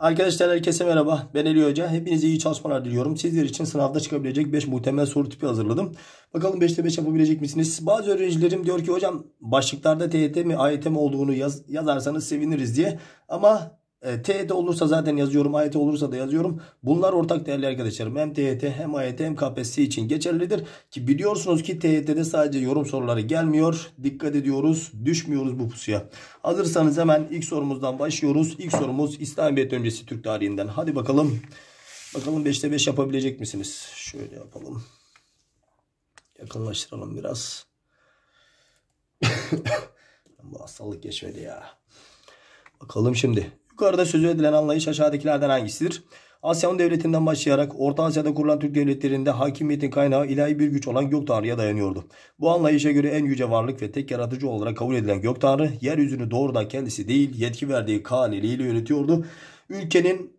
Arkadaşlar herkese merhaba. Ben Eli Hoca. Hepinize iyi çalışmalar diliyorum. Sizler için sınavda çıkabilecek 5 muhtemel soru tipi hazırladım. Bakalım 5'te 5 yapabilecek misiniz? Bazı öğrencilerim diyor ki hocam başlıklarda TYT mi AYT mi olduğunu yaz, yazarsanız seviniriz diye. Ama e, e olursa zaten yazıyorum. AYT e olursa da yazıyorum. Bunlar ortak değerli arkadaşlarım. Hem TET e hem AYT hem KPSS için geçerlidir. Ki biliyorsunuz ki TYT'de sadece yorum soruları gelmiyor. Dikkat ediyoruz. Düşmüyoruz bu pusuya. Hazırsanız hemen ilk sorumuzdan başlıyoruz. İlk sorumuz İslamiyet öncesi Türk tarihinden. Hadi bakalım. Bakalım 5'te 5 yapabilecek misiniz? Şöyle yapalım. Yakınlaştıralım biraz. bu hastalık geçmedi ya. Bakalım şimdi. Yukarıda sözü edilen anlayış aşağıdakilerden hangisidir? Asya'nın devletinden başlayarak Orta Asya'da kurulan Türk devletlerinde hakimiyetin kaynağı ilahi bir güç olan Gök Tanrı'ya dayanıyordu. Bu anlayışa göre en yüce varlık ve tek yaratıcı olarak kabul edilen Gök Tanrı yeryüzünü doğrudan kendisi değil yetki verdiği Kaan yönetiyordu. Ülkenin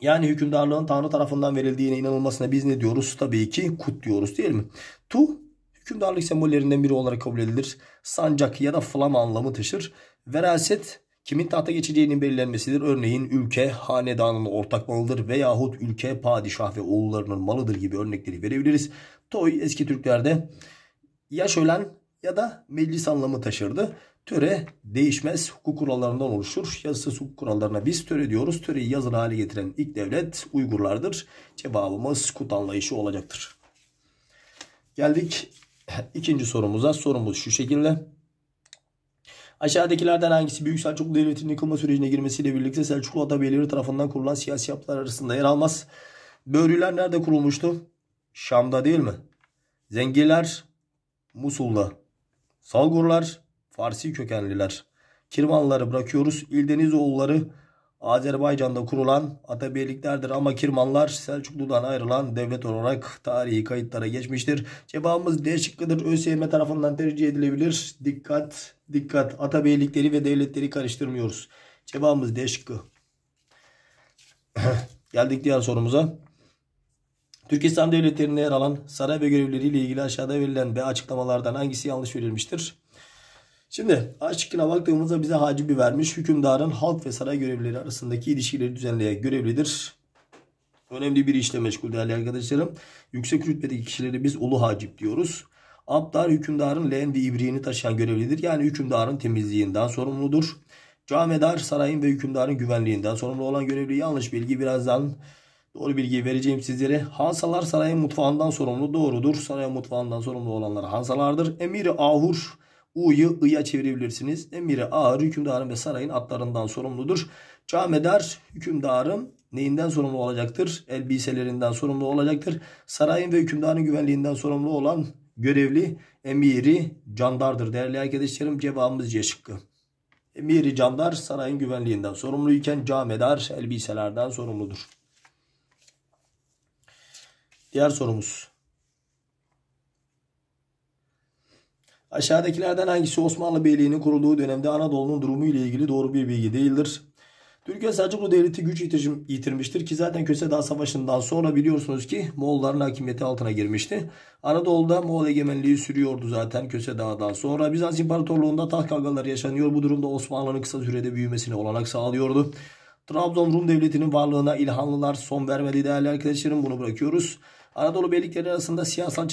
yani hükümdarlığın Tanrı tarafından verildiğine inanılmasına biz ne diyoruz? Tabii ki kut diyoruz değil mi? Tu hükümdarlık sembollerinden biri olarak kabul edilir. Sancak ya da flama anlamı taşır. Veraset kimin tahta geçeceğinin belirlenmesidir. Örneğin ülke hanedanın ortak malıdır veyahut ülke padişah ve oğullarının malıdır gibi örnekleri verebiliriz. Toy eski Türklerde yaş ölen ya da meclis anlamı taşırdı. Töre değişmez hukuk kurallarından oluşur. Yazısız hukuk kurallarına biz töre diyoruz. Töreyi yazılı hale getiren ilk devlet Uygurlardır. Cevabımız kut anlayışı olacaktır. Geldik ikinci sorumuza. Sorumuz şu şekilde. Aşağıdakilerden hangisi Büyük Selçuklu Devleti'nin yıkılma sürecine girmesiyle birlikte Selçuklu Atabeyleri tarafından kurulan siyasi yapılar arasında yer almaz? Börüler nerede kurulmuştu? Şam'da değil mi? Zengiler Musul'da. Salgurlar Farsi kökenliler. Kirmanlıları bırakıyoruz. İldenizoğulları Azerbaycan'da kurulan Atabeyliklerdir ama Kirmanlar Selçuklu'dan ayrılan devlet olarak tarihi kayıtlara geçmiştir. Cevabımız D şıkkıdır. ÖSYM tarafından tercih edilebilir. Dikkat dikkat Atabeylikleri ve devletleri karıştırmıyoruz. Cevabımız D şıkkı. Geldik diğer sorumuza. Türkistan İslam Devletleri'nde yer alan saray ve görevleriyle ilgili aşağıda verilen ve açıklamalardan hangisi yanlış verilmiştir? Şimdi A şıkkına baktığımızda bize hacibi vermiş. Hükümdarın halk ve saray görevlileri arasındaki ilişkileri düzenleyen görevlidir. Önemli bir işle meşgul değerli arkadaşlarım. Yüksek rütbedeki kişileri biz ulu hacip diyoruz. Abdar hükümdarın leğen ve ibriğini taşıyan görevlidir. Yani hükümdarın temizliğinden sorumludur. Camedar sarayın ve hükümdarın güvenliğinden sorumlu olan görevli yanlış bilgi birazdan doğru bilgiyi vereceğim sizlere. Hansalar sarayın mutfağından sorumlu doğrudur. Sarayın mutfağından sorumlu olanlar Hansalardır. Emiri Ahur U'yu I'ya çevirebilirsiniz. Emiri ağır hükümdarın ve sarayın atlarından sorumludur. Camedar hükümdarın neyinden sorumlu olacaktır? Elbiselerinden sorumlu olacaktır. Sarayın ve hükümdarın güvenliğinden sorumlu olan görevli emiri candardır. Değerli arkadaşlarım cevabımız C şıkkı. Emiri candar sarayın güvenliğinden sorumluyken camedar elbiselerden sorumludur. Diğer sorumuz. Aşağıdakilerden hangisi Osmanlı Beyliği'nin kurulduğu dönemde Anadolu'nun durumu ile ilgili doğru bir bilgi değildir? Türkiye Selçuklu Devleti güç yitirmiştir ki zaten Köse Dağ Savaşı'ndan sonra biliyorsunuz ki Moğolların hakimiyeti altına girmişti. Anadolu'da Moğol egemenliği sürüyordu zaten Köse Dağ'dan sonra. Bizans İmparatorluğu'nda taht kavgaları yaşanıyor. Bu durumda Osmanlı'nın kısa sürede büyümesine olanak sağlıyordu. Trabzon Rum Devleti'nin varlığına İlhanlılar son vermedi değerli arkadaşlarım bunu bırakıyoruz. Anadolu beylikleri arasında siyasal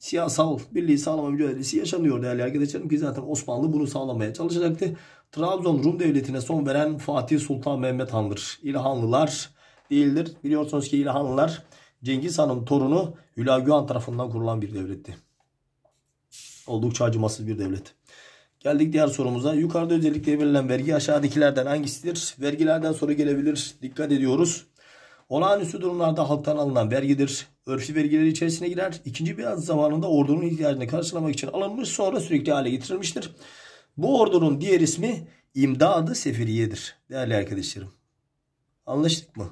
siyasal birliği sağlama mücadelesi yaşanıyor değerli arkadaşlarım ki zaten Osmanlı bunu sağlamaya çalışacaktı. Trabzon Rum Devleti'ne son veren Fatih Sultan Mehmet Han'dır. İlhanlılar değildir. Biliyorsunuz ki İlhanlılar Cengiz Han'ın torunu Hülagü Han tarafından kurulan bir devletti. Oldukça acımasız bir devlet. Geldik diğer sorumuza. Yukarıda özellikle verilen vergi aşağıdakilerden hangisidir? Vergilerden sonra gelebilir. Dikkat ediyoruz. Olağanüstü durumlarda halktan alınan vergidir. Örfi vergileri içerisine girer. İkinci Beyazıt zamanında ordunun ihtiyacını karşılamak için alınmış sonra sürekli hale getirilmiştir. Bu ordunun diğer ismi imdadı Seferiye'dir. Değerli arkadaşlarım. Anlaştık mı?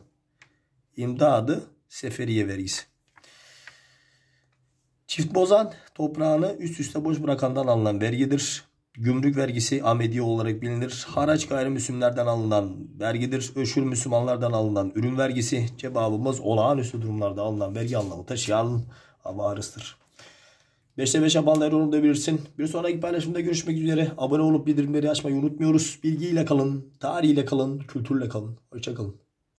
İmdadı Seferiye vergisi. Çift bozan toprağını üst üste boş bırakandan alınan vergidir. Gümrük vergisi amediye olarak bilinir. Haraç gayrimüslimlerden alınan vergidir. Öşür Müslümanlardan alınan ürün vergisi cevabımız olağanüstü durumlarda alınan vergi anlamı taşıyan avarızdır. 5'te 5 abanla onu bilirsin. Bir sonraki paylaşımda görüşmek üzere. Abone olup bildirimleri açmayı unutmuyoruz. Bilgiyle kalın, tarihiyle kalın, kültürle kalın. Hoşçakalın.